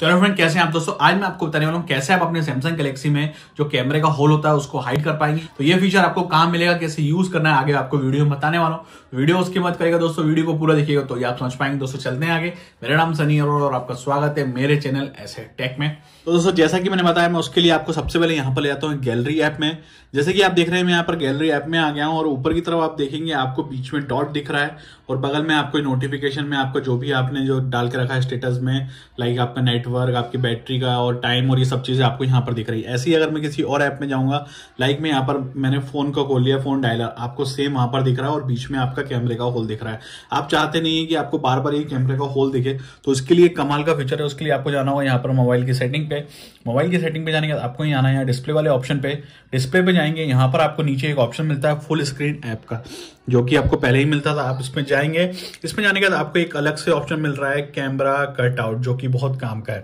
तो hello friend कैसे हैं आप दोस्तों आज मैं आपको बताने वाला हूँ कैसे आप अपने सैमसंग गैलेक्सी में जो कैमरे का होल होता है उसको हाइड कर पाएंगे तो ये फीचर आपको कहाँ मिलेगा कैसे यूज करना है आगे आपको वीडियो में बताने वाला हूँ वीडियो उसकी मत करेगा दोस्तों वीडियो को पूरा देखिएगा तो ये आप समझ पाएंगे दोस्तों चलते हैं आगे मेरा नाम सनी अरोड़ और आपका स्वागत है मेरे चैनल ऐसे टेक में तो दोस्तों जैसा कि मैंने बताया मैं उसके लिए आपको सबसे पहले यहाँ पर ले जाता हूँ गैलरी ऐप में जैसे कि आप देख रहे हैं मैं यहाँ पर गैलरी ऐप में आ गया हूँ और ऊपर की तरफ आप देखेंगे आपको बीच में डॉट दिख रहा है और बगल में आपको नोटिफिकेशन में आपको जो भी आपने जो डाल के रखा है स्टेटस में लाइक आपका नेट नेटवर्क आपकी बैटरी का और टाइम और ये सब चीज़ें आपको यहाँ पर दिख रही है ऐसे ही अगर मैं किसी और ऐप में जाऊँगा लाइक मैं यहाँ पर मैंने फ़ोन का खोल लिया फ़ोन डायलर आपको सेम वहाँ पर दिख रहा है और बीच में आपका कैमरे का होल दिख रहा है आप चाहते नहीं है कि आपको बार बार ये कैमरे का होल दिखे तो उसके लिए कमाल का फीचर है उसके लिए आपको जाना होगा यहाँ पर मोबाइल की सेटिंग पे मोबाइल की सेटिंग पे जाने के बाद आपको यहाँ आना यहाँ डिस्प्ले वाले ऑप्शन पे डिस्प्ले पे जाएंगे यहाँ पर आपको नीचे एक ऑप्शन मिलता है फुल स्क्रीन ऐप का जो कि आपको पहले ही मिलता था आप इसमें जाएंगे इसमें जाने के बाद आपको एक अलग से ऑप्शन मिल रहा है कैमरा कट आउट जो कि बहुत काम का है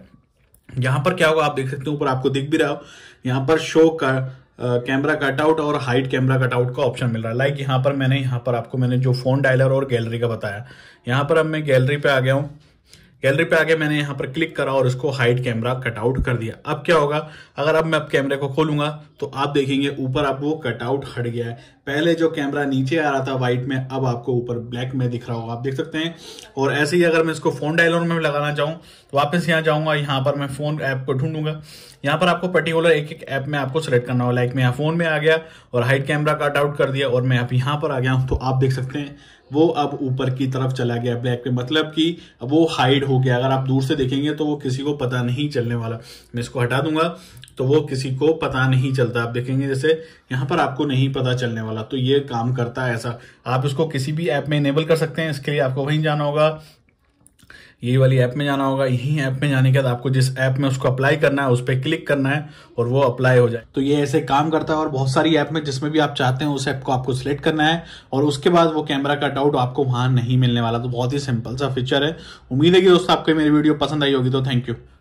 यहाँ पर क्या होगा आप देख सकते हो ऊपर आपको दिख भी रहा हो यहाँ पर शो का कैमरा कटआउट और हाइट कैमरा कटआउट का ऑप्शन मिल रहा है लाइक यहाँ पर मैंने यहां पर आपको मैंने जो फोन डायलर और गैलरी का बताया यहाँ पर अब मैं गैलरी पे आ गया हूँ गैलरी पे आगे मैंने यहाँ पर क्लिक करा और इसको हाइट कैमरा कटआउट कर दिया अब क्या होगा अगर अब मैं अब कैमरे को खोलूंगा तो आप देखेंगे ऊपर आप वो कटआउट हट गया है पहले जो कैमरा नीचे आ रहा था व्हाइट में अब आपको ऊपर ब्लैक में दिख रहा होगा आप देख सकते हैं और ऐसे ही अगर मैं इसको फोन डायलॉग में लगाना चाहूँ तो वापस यहाँ जाऊँगा यहाँ पर मैं फोन ऐप को ढूंढूंगा यहाँ पर आपको पर्टिकुलर एक एक ऐप में आपको सेलेक्ट करना होगा लाइक मैं यहाँ फोन में आ गया और हाइट कैमरा कट आउट कर दिया और मैं अब यहाँ पर आ गया हूँ तो आप देख सकते हैं वो अब ऊपर की तरफ चला गया ब्लैक पे मतलब कि वो हाइड हो गया अगर आप दूर से देखेंगे तो वो किसी को पता नहीं चलने वाला मैं इसको हटा दूंगा तो वो किसी को पता नहीं चलता आप देखेंगे जैसे यहाँ पर आपको नहीं पता चलने वाला तो ये काम करता है ऐसा आप इसको किसी भी ऐप में इनेबल कर सकते हैं इसके लिए आपको वहीं जाना होगा यही वाली ऐप में जाना होगा यही ऐप में जाने के बाद आपको जिस ऐप में उसको अप्लाई करना है उस पर क्लिक करना है और वो अप्लाई हो जाए तो ये ऐसे काम करता है और बहुत सारी ऐप में जिसमें भी आप चाहते हैं उस ऐप को आपको सिलेक्ट करना है और उसके बाद वो कैमरा का डाउट आपको वहां नहीं मिलने वाला तो बहुत ही सिंपल सा फीचर है उम्मीद है कि दोस्तों आपको मेरी वीडियो पसंद आई होगी तो थैंक यू